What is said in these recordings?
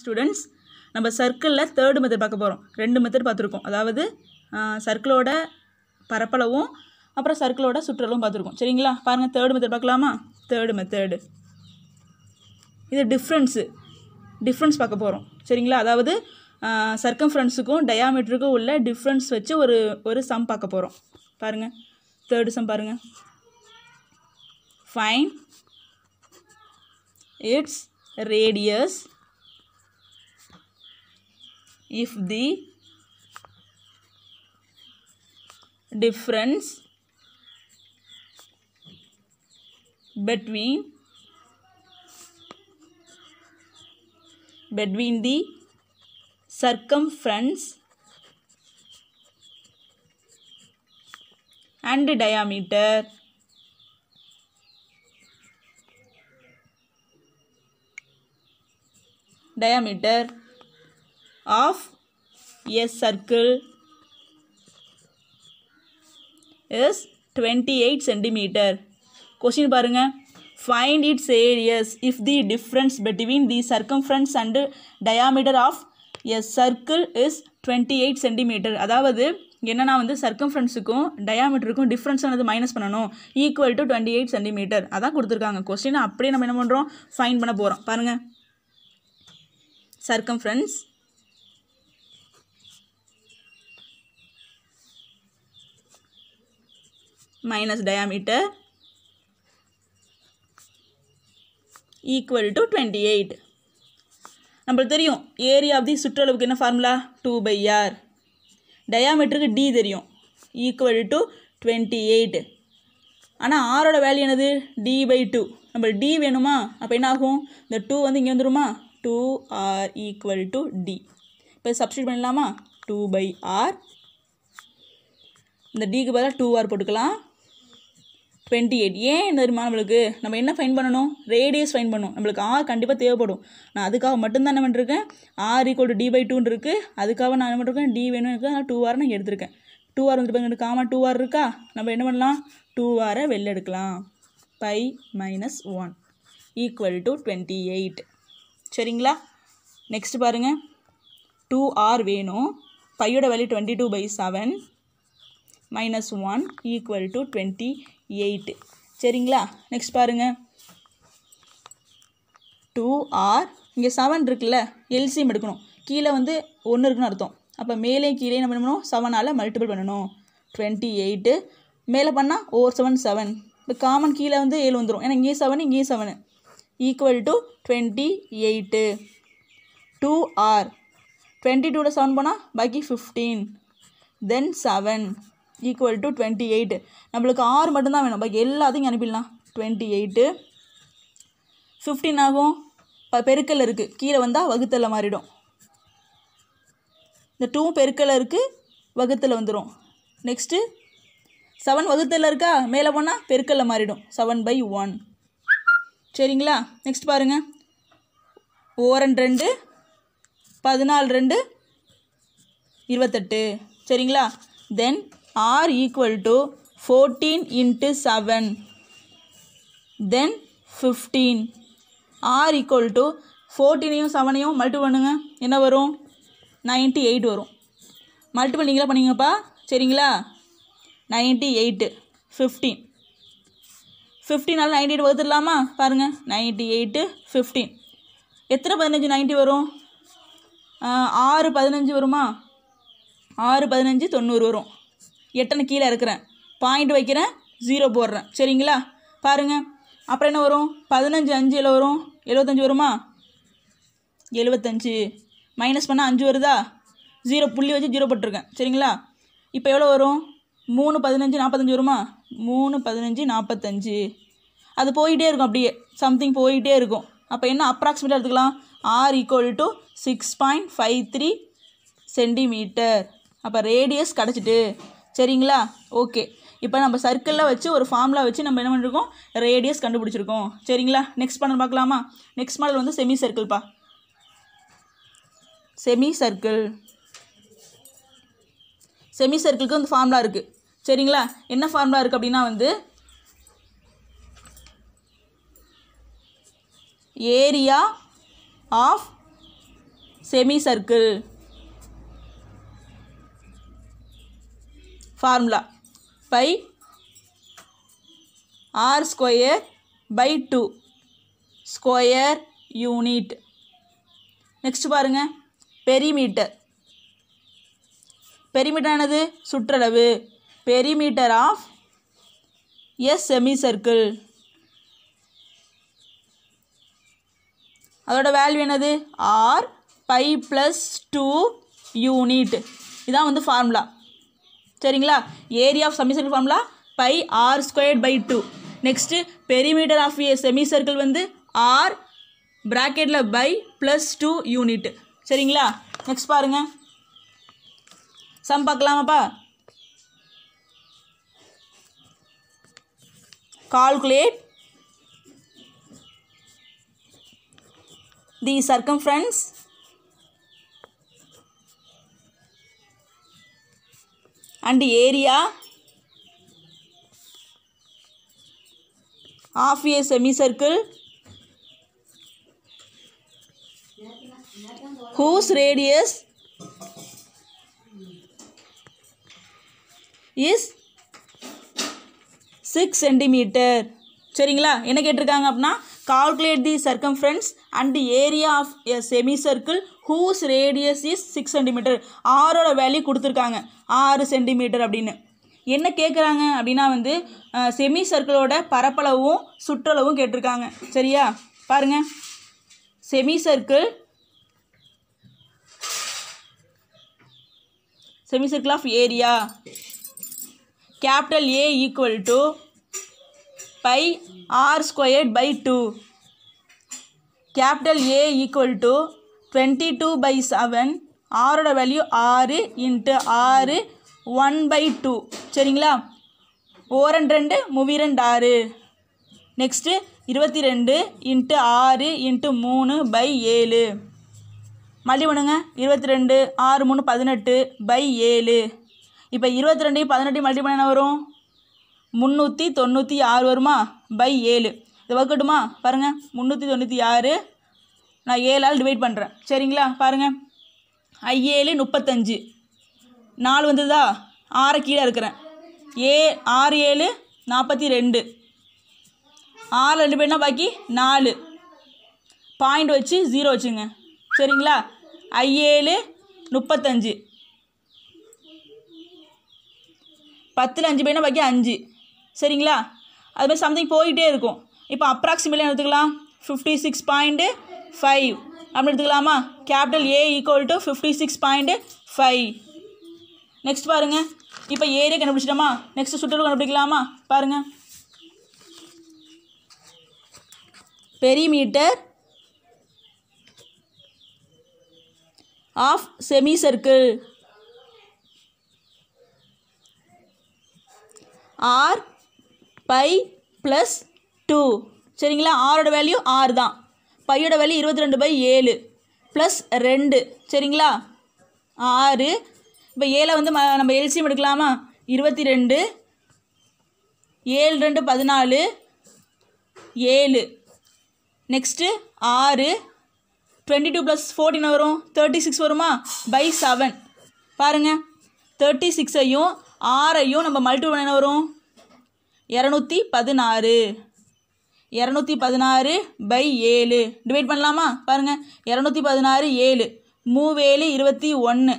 Students நம்ம சர்க்கிளில் third method பார்க்க போகிறோம் ரெண்டு மெத்தட் பார்த்துருக்கோம் அதாவது சர்க்கிளோட பரப்பளவும் அப்புறம் சர்க்கிளோட சுற்றளவும் பார்த்துருக்கோம் சரிங்களா பாருங்கள் தேர்டு மெத்தட் பார்க்கலாமா தேர்டு மெத்தடு இது டிஃப்ரென்ஸு டிஃப்ரென்ஸ் பார்க்க போகிறோம் சரிங்களா அதாவது சர்க்கம் ஃப்ரெண்ட்ஸுக்கும் டயாமீட்டருக்கும் உள்ள டிஃப்ரென்ஸ் வச்சு ஒரு ஒரு சம் பார்க்க போகிறோம் பாருங்கள் தேர்டு சம் பாருங்கள் find its radius if the difference between between the circumference and diameter diameter of a circle is 28 centimeter. Question பாருங்க find its areas if the difference between the circumference and diameter of a circle is 28 centimetre அதாவது என்னென்னா வந்து ஃப்ரெண்ட்ஸுக்கும் டயாமீட்டருக்கும் difference ஆனது minus பண்ணணும் equal to twenty eight centimetre அதான் கொடுத்துருக்காங்க கொஸ்டின் அப்படியே நம்ம என்ன பண்ணுறோம் ஃபைன் பண்ண போகிறோம் பாருங்கள் friends minus diameter equal to 28 நம்மளுக்கு தெரியும் ஏரியா ஆஃப் தி சுற்றளவுக்கு என்ன ஃபார்முலா டூ பை ஆர் டயாமீட்டருக்கு டி தெரியும் ஈக்குவல் டு டுவெண்ட்டி எயிட் ஆனால் ஆரோட வேல்யூ என்னது டி பை டூ நம்ம டி வேணுமா அப்போ என்ன ஆகும் இந்த டூ வந்து இங்கே வந்துருமா two R equal to D இப்போ substitute பண்ணலாமா டூ பை ஆர் இந்த டிக்கு பதிலாக டூ ஆர் போட்டுக்கலாம் டுவெண்ட்டி எயிட் ஏன் தெரியுமா நம்மளுக்கு நம்ம என்ன ஃபைன் பண்ணணும் ரேடியஸ் ஃபைன் பண்ணணும் நம்மளுக்கு ஆர் கண்டிப்பாக தேவைப்படும் நான் அதுக்காக மட்டும்தான் என்ன பண்ணிருக்கேன் R equal to D by டூன்னு இருக்குது அதுக்காக நான் என்ன பண்ணிருக்கேன் டி வேணும் டூ ஆர் நான் எடுத்திருக்கேன் டூ ஆர் வந்துட்டு பாருங்க காமா டூ ஆர் இருக்கா நம்ம என்ன பண்ணலாம் டூ ஆரை வெளில எடுக்கலாம் pi minus one equal to twenty eight சரிங்களா நெக்ஸ்ட் பாருங்கள் டூ ஆர் வேணும் பையோட value twenty two by seven minus one equal to twenty eight சரிங்களா நெக்ஸ்ட் பாருங்கள் டூ ஆர் இங்கே செவன் இருக்குல்ல எல்சியம் எடுக்கணும் கீழே வந்து ஒன்று இருக்குன்னு அர்த்தம் அப்போ மேலே கீழே என்ன பண்ணணும் செவனால் மல்டிபிள் பண்ணணும் டுவெண்ட்டி எயிட்டு மேலே பண்ணால் ஓர் செவன் செவன் இப்போ காமன் கீழே வந்து ஏழு வந்துடும் ஏன்னா இங்கே செவன் இங்கேயும் seven equal to twenty eight two R twenty டூவில் செவன் போனால் பாக்கி fifteen then seven equal to twenty eight நம்மளுக்கு ஆறு மட்டும்தான் வேணும் பாக்கி எல்லாத்தையும் அனுப்பிடலாம் டுவெண்ட்டி எயிட்டு ஃபிஃப்டின் ஆகும் பெருக்கல் இருக்குது கீழே வந்தால் வகுத்தலில் மாறிடும் இந்த டூ பெருக்கல் இருக்குது வகுத்தில் வந்துடும் நெக்ஸ்ட்டு செவன் வகுத்தில் இருக்கா மேலே போனால் பெருக்கல்ல மாறிடும் செவன் பை ஒன் சரிங்களா நெக்ஸ்ட் பாருங்கள் ஓரன் ரெண்டு பதினாலு ரெண்டு இருபத்தெட்டு சரிங்களா then R equal to fourteen into seven then fifteen R equal to ஃபோர்டீனையும் செவனையும் மல்டிபிள் பண்ணுங்க என்ன வரும் நைன்ட்டி எயிட் வரும் மல்டிபிள் நீங்களே பண்ணிங்கப்பா சரிங்களா நைன்ட்டி எயிட்டு ஃபிஃப்டீன் ஃபிஃப்டீனால் நைன்டி எயிட் வகுத்துடலாமா பாருங்கள் நைன்ட்டி எயிட்டு ஃபிஃப்டீன் எத்தனை பதினஞ்சு நைன்ட்டி வரும் ஆறு பதினஞ்சு வருமா ஆறு பதினஞ்சு தொண்ணூறு வரும் எட்டனை கீழே இருக்கிறேன் பாயிண்ட் வைக்கிறேன் ஜீரோ போடுறேன் சரிங்களா பாருங்கள் அப்புறம் என்ன வரும் பதினஞ்சு அஞ்சு எவ்வளோ வரும் எழுபத்தஞ்சி வருமா எழுபத்தஞ்சி மைனஸ் பண்ணால் அஞ்சு வருதா ஜீரோ புள்ளி வச்சு ஜீரோ போட்டிருக்கேன் சரிங்களா இப்போ எவ்வளோ வரும் மூணு பதினஞ்சு நாற்பத்தஞ்சு வருமா மூணு பதினஞ்சு நாற்பத்தஞ்சு அது போயிட்டே இருக்கும் அப்படியே சம்திங் போயிட்டே இருக்கும் அப்போ என்ன அப்ராக்சிமேட்டாக எடுத்துக்கலாம் R equal to six point five three centimetre அப்போ ரேடியஸ் கிடச்சிட்டு சரிங்களா ஓகே இப்போ நம்ம சர்க்கிளில் வச்சு ஒரு ஃபார்முலா வச்சு நம்ம என்ன பண்ணிருக்கோம் ரேடியஸ் கண்டுபிடிச்சிருக்கோம் சரிங்களா நெக்ஸ்ட் பண்ண பார்க்கலாமா நெக்ஸ்ட் மாடல் வந்து செமி சர்க்கிள்ப்பா செமி சர்க்கிள் செமி சர்க்கிளுக்கு வந்து ஃபார்முலா இருக்குது சரிங்களா என்ன ஃபார்முலா இருக்குது அப்படின்னா வந்து area of semicircle formula pi R square by two square unit next பாருங்கள் பெரிமீட்டர் பெரிமீட்டர் ஆனது சுற்றளவு perimeter of S semicircle அதோட வேல்யூ என்னது R pi plus two unit இதான் வந்து ஃபார்முலா சரிங்களா area of semicircle formula pi R squared by two next perimeter of A semicircle வந்து R ப்ராக்கெட்டில் pi plus two unit சரிங்களா next பாருங்க sum பார்க்கலாமாப்பா calculate the circumference and and area of a circle whose radius is six centimetre சரிங்களா என்ன கேட்டிருக்காங்க அப்படின்னா calculate the circumference and area of a semicircle whose radius is six centimetre ஆறோட வேல்யூ கொடுத்துருக்காங்க ஆறு சென்டிமீட்டர் அப்படின்னு என்ன கேட்குறாங்க அப்படின்னா வந்து செமி சர்க்கிளோட பரப்பளவும் சுற்றளவும் கேட்டிருக்காங்க சரியா பாருங்க semicircle semicircle of area capital A equal to pi R squared by two capital A equal to twenty two by seven ஆரோட வேல்யூ ஆறு இன்ட்டு ஆறு ஒன் பை டூ சரிங்களா ஓரன் ரெண்டு மூவி ரெண்டு ஆறு நெக்ஸ்ட்டு இருபத்தி ரெண்டு இன்ட்டு ஆறு இன்ட்டு மூணு பை ஏழு மல்லி பண்ணுங்க இருபத்தி ரெண்டு ஆறு மூணு பதினெட்டு பை ஏழு இப்போ இருபத்தி ரெண்டையும் பதினெட்டையும் மல்டி பண்ண என்ன வரும் முந்நூற்றி தொண்ணூற்றி ஆறு வருமா பை ஏழு இது வகுக்கட்டுமா பாருங்கள் முந்நூற்றி தொண்ணூற்றி ஆறு நான் ஏழால் டிவைட் பண்ணுறேன் சரிங்களா பாருங்கள் ஐஏழு முப்பத்தஞ்சு நாலு வந்ததா ஆறு கீழே இருக்கிறேன் ஏ ஆறு ஏழு நாற்பத்தி ரெண்டு ஆறு ரெண்டு பேர்னா பாக்கி நாலு பாயிண்ட் வச்சு ஜீரோ வச்சுங்க சரிங்களா ஐஏழு முப்பத்தஞ்சு பத்தில் அஞ்சு பேர்னா பாக்கி அஞ்சு சரிங்களா அது மாதிரி சம்திங் போயிட்டே இருக்கும் இப்போ அப்ராக்சிமேட்லாம் எடுத்துக்கலாம் ஃபிஃப்டி சிக்ஸ் பாயிண்ட்டு ஃபைவ் அப்படின்னு எடுத்துக்கலாமா capital A equal to fifty six point five next பாருங்கள் இப்போ ஏரியா கண்டுபிடிச்சிட்டோமா நெக்ஸ்ட் சுற்றுலா கண்டுபிடிக்கலாமா பாருங்கள் perimeter of semicircle R pi plus two சரிங்களா ஆரோட வேல்யூ ஆறு தான் பையோட வேல்யூ இருபத்தி ரெண்டு பை ஏழு ப்ளஸ் ரெண்டு சரிங்களா ஆறு இப்போ ஏழை வந்து நம்ம எல்சியம் எடுக்கலாமா இருபத்தி ரெண்டு ஏழு ரெண்டு பதினாலு ஏழு நெக்ஸ்ட்டு ஆறு டுவெண்ட்டி டூ ப்ளஸ் ஃபோர்டின் வரும் தேர்ட்டி சிக்ஸ் வருமா பை செவன் பாருங்கள் தேர்ட்டி சிக்ஸையும் ஆறையும் நம்ம மல்டிபிள் என்ன வரும் இரநூத்தி பதினாறு இரநூத்தி பதினாறு பை ஏழு டிவைட் பண்ணலாமா பாருங்கள் இரநூத்தி பதினாறு ஏழு மூவேழு இருபத்தி ஒன்று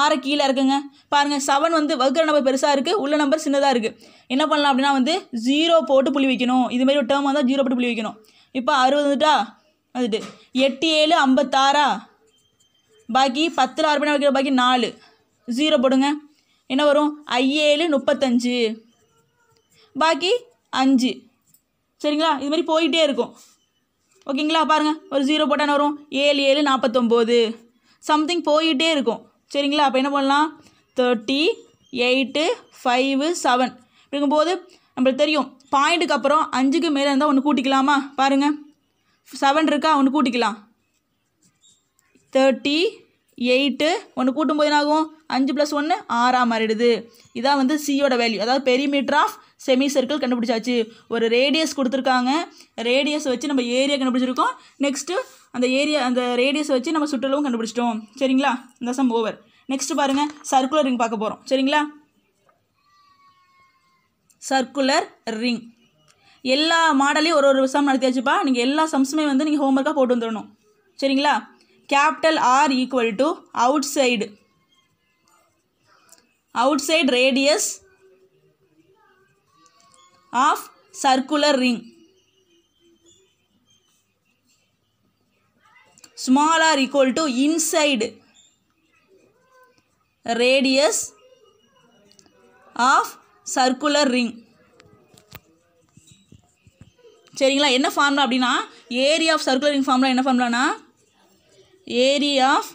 ஆறு கீழே இருக்குங்க பாருங்கள் செவன் வந்து வகுக்கிற நம்பர் பெருசாக இருக்குது உள்ள நம்பர் சின்னதாக இருக்குது என்ன பண்ணலாம் அப்படின்னா வந்து ஜீரோ போட்டு புள்ளி வைக்கணும் இதுமாரி ஒரு டேர்ம் வந்தால் ஜீரோ போட்டு புள்ளி வைக்கணும் இப்போ அறுபது வந்துட்டா வந்துட்டு எட்டு ஏழு ஐம்பத்தாறா பாக்கி பத்தில் ஆறு பண்ணி வைக்கிற பாக்கி நாலு ஜீரோ போடுங்க என்ன வரும் ஏழு முப்பத்தஞ்சு பாக்கி அஞ்சு சரிங்களா இது மாதிரி போயிட்டே இருக்கும் ஓகேங்களா பாருங்கள் ஒரு ஜீரோ போட்டால் வரும் ஏழு ஏழு நாற்பத்தொம்போது சம்திங் போயிட்டே இருக்கும் சரிங்களா அப்போ என்ன பண்ணலாம் தேர்ட்டி எயிட்டு ஃபைவு செவன் இருக்கும்போது நம்மளுக்கு தெரியும் பாயிண்ட்டுக்கு அப்புறம் அஞ்சுக்கு மேலே இருந்தால் ஒன்று கூட்டிக்கலாமா பாருங்கள் செவன் இருக்கா ஒன்று கூட்டிக்கலாம் தேர்ட்டி எயிட்டு ஒன்று கூட்டும்போது என்னாகும் அஞ்சு ப்ளஸ் ஒன்று ஆறாம் மாறிடுது இதான் வந்து சியோட வேல்யூ அதாவது பெரிமீட்டர் ஆஃப் செமி சர்க்கிள் கண்டுபிடிச்சாச்சு ஒரு ரேடியஸ் கொடுத்துருக்காங்க ரேடியஸ் வச்சு நம்ம ஏரியா கண்டுபிடிச்சிருக்கோம் நெக்ஸ்ட்டு அந்த ஏரியா அந்த ரேடியஸ் வச்சு நம்ம சுற்றளவும் கண்டுபிடிச்சிட்டோம் சரிங்களா இந்த சம் ஓவர் நெக்ஸ்ட் பாருங்க சர்க்குலர் ரிங் பார்க்க போகிறோம் சரிங்களா சர்க்குலர் ரிங் எல்லா மாடலையும் ஒரு ஒரு சம் நடத்தியாச்சுப்பா நீங்கள் எல்லா சம்ஸுமே வந்து நீங்கள் ஹோம்ஒர்க்காக போட்டு வந்துடணும் சரிங்களா capital R equal to outside outside radius of circular ring small R equal to inside radius of circular ring சரிங்களா என்ன ஃபார்முலா அப்படின்னா area of circular ring formula என்ன ஃபார்முலானா area of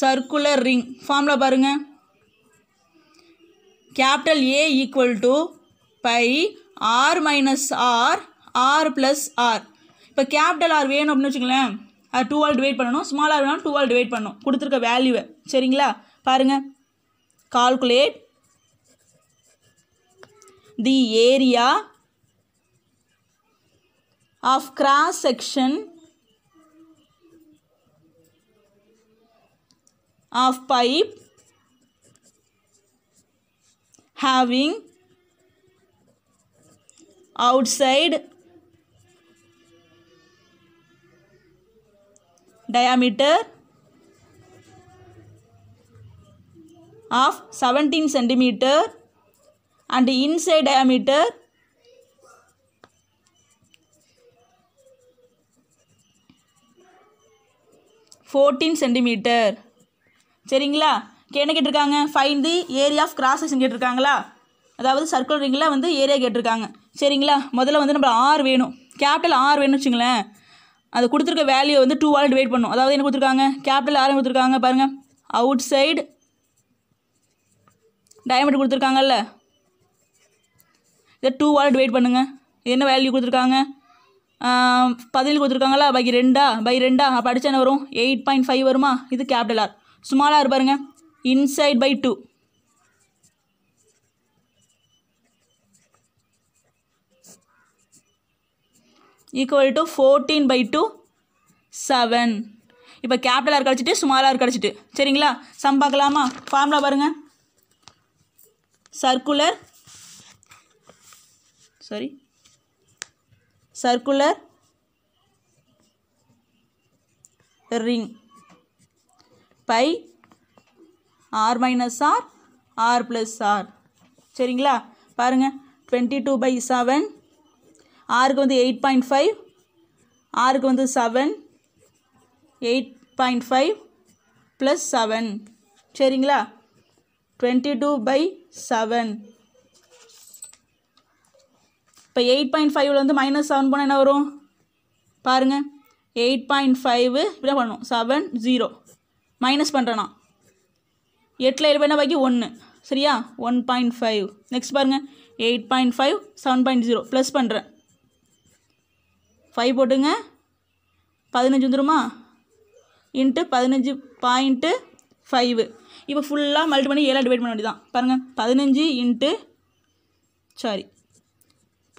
circular ring formula பாருங்கள் capital A equal to pi R minus R R plus R இப்போ capital R வேணும் அப்படின்னு வச்சுக்கலேன் அது டூவால் டிவைட் பண்ணணும் ஸ்மால் ஆர் வேணும் டூவால் டிவைட் பண்ணணும் கொடுத்துருக்க வேல்யூவை சரிங்களா பாருங்கள் calculate the area of cross section of pipe having outside diameter of 17 centimeter and inside diameter fourteen centimetre சரிங்களா என்ன கேட்டிருக்காங்க find the area of cross section கேட்டிருக்காங்களா அதாவது சர்க்கிள் ரிங்கில் வந்து ஏரியா கேட்டிருக்காங்க சரிங்களா முதல்ல வந்து நம்ம ஆர் வேணும் கேபிட்டல் ஆர் வேணும்னு வச்சுங்களேன் அது கொடுத்துருக்க வேல்யூ வந்து டூ ஆல் டிவைட் பண்ணும் அதாவது என்ன கொடுத்துருக்காங்க கேபிட்டல் ஆர் கொடுத்துருக்காங்க பாருங்கள் அவுட் சைடு டைமண்ட் கொடுத்துருக்காங்கல்ல இதை ஆல் டிவைட் பண்ணுங்கள் என்ன வேல்யூ கொடுத்துருக்காங்க பதினேழு கொடுத்துருக்காங்களா பை ரெண்டா பை ரெண்டா அப்போ அடிச்சு என்ன வரும் எயிட் பாயிண்ட் ஃபைவ் வருமா இது கேபிட்டல் ஆர் சுமாலாக இருப்பாருங்க inside by two equal to fourteen by two seven இப்போ கேபிட்டல் ஆர் கிடச்சிட்டு ஸ்மால் ஆர் கிடச்சிட்டு சரிங்களா சம் பார்க்கலாமா ஃபார்முலா பாருங்கள் circular sorry circular ring pi R minus R R plus R சரிங்களா பாருங்கள் டுவெண்ட்டி டூ பை செவன் ஆருக்கு வந்து எயிட் பாயிண்ட் ஃபைவ் ஆருக்கு வந்து seven eight point five plus seven சரிங்களா டுவெண்ட்டி டூ பை செவன் இப்போ எயிட் பாயிண்ட் ஃபைவ்லேருந்து மைனஸ் செவன் போனால் என்ன வரும் பாருங்கள் எயிட் பாயிண்ட் ஃபைவ் இப்படி பண்ணணும் செவன் ஜீரோ மைனஸ் பண்ணுறேன்னா எட்டில் ஏழு என்ன பாக்கி ஒன்று சரியா ஒன் பாயிண்ட் ஃபைவ் நெக்ஸ்ட் பாருங்கள் eight point five seven point zero plus பண்ணுறேன் ஃபைவ் போட்டுங்க பதினஞ்சு வந்துருமா இன்ட்டு பதினஞ்சு பாயிண்ட்டு ஃபைவு இப்போ ஃபுல்லாக மல்டி பண்ணி ஏழாக டிவைட் பண்ண வேண்டியதான் பாருங்கள் பதினஞ்சு இன்ட்டு சாரி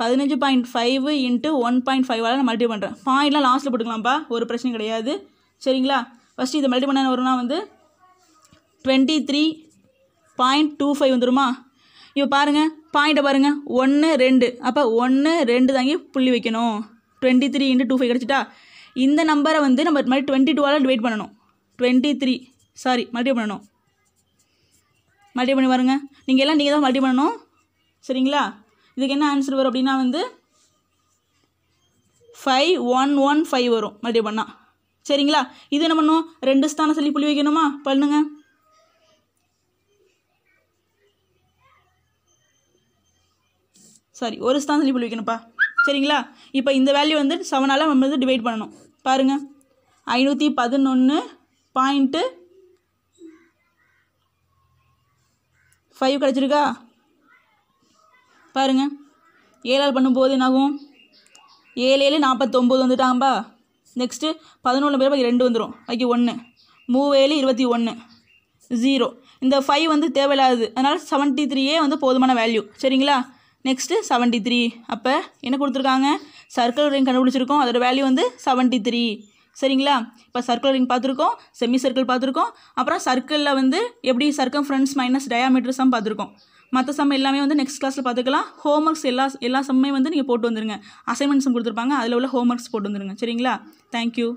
பதினஞ்சு point five into one point ஃபைவால் நான் மல்டி பண்ணுறேன் பாயிண்ட்லாம் லாஸ்ட்டில் போட்டுக்கலாம்ப்பா ஒரு பிரச்சனை கிடையாது சரிங்களா ஃபஸ்ட்டு இதை மல்டி பண்ண வரும்னா வந்து twenty three point two five வந்துருமா இப்போ பாருங்கள் பாயிண்ட்டை பாருங்கள் ஒன்று ரெண்டு அப்போ ஒன்று ரெண்டு தாங்கி புள்ளி வைக்கணும் twenty three into two five கிடச்சிட்டா இந்த நம்பரை வந்து நம்ம மறுபடியும் டுவெண்ட்டி டூவால் டிவைட் பண்ணணும் டுவெண்ட்டி த்ரீ சாரி மறுபடியும் பண்ணணும் மறுபடியும் பண்ணி பாருங்கள் நீங்கள் எல்லாம் நீங்கள் தான் மல்டிபிள் பண்ணணும் சரிங்களா இதுக்கு என்ன ஆன்சர் வரும் அப்படின்னா வந்து ஃபைவ் ஒன் ஒன் ஃபைவ் வரும் மறுபடியும் பண்ணால் சரிங்களா இது என்ன பண்ணும் ரெண்டு ஸ்தானம் சொல்லி புள்ளி வைக்கணுமா பண்ணுங்க சாரி ஒரு ஸ்தானம் சொல்லி புள்ளி வைக்கணும்ப்பா சரிங்களா இப்போ இந்த வேல்யூ வந்து செவனால் நம்ம வந்து டிவைட் பண்ணணும் பாருங்கள் ஐநூற்றி பதினொன்று பாயிண்ட்டு ஃபைவ் கிடச்சிருக்கா பாருங்கள் ஏழால் பண்ணும்போது என்னாகும் ஏழு ஏழு நாற்பத்தொம்போது வந்துட்டாங்கப்பா நெக்ஸ்ட்டு பதினொன்று பேர் பாக்கி ரெண்டு வந்துடும் பாக்கி ஒன்று மூவேழு இருபத்தி ஒன்று ஜீரோ இந்த ஃபைவ் வந்து தேவையில்லாது அதனால் செவன்ட்டி த்ரீயே வந்து போதுமான வேல்யூ சரிங்களா நெக்ஸ்ட்டு செவன்ட்டி த்ரீ அப்போ என்ன கொடுத்துருக்காங்க சர்க்கிள் ரிங் கண்டுபிடிச்சிருக்கோம் அதோட வேல்யூ வந்து செவன்ட்டி த்ரீ சரிங்களா இப்போ சர்க்கிள் ரிங் பார்த்துருக்கோம் செமி சர்க்கிள் பார்த்துருக்கோம் அப்புறம் சர்க்கிளில் வந்து எப்படி circumference minus diameter sum பார்த்துருக்கோம் மற்ற சம் எல்லாமே வந்து நெக்ஸ்ட் கிளாஸில் பார்த்துக்கலாம் ஹோம் ஒர்க்ஸ் எல்லா எல்லா சம்மையும் வந்து நீங்கள் போட்டு வந்துருங்க அசைன்மெண்ட்ஸும் கொடுத்துருப்பாங்க அதில் உள்ள ஹோம் ஒர்க்ஸ் போட்டு வந்துருங்க சரிங்களா தேங்க்யூ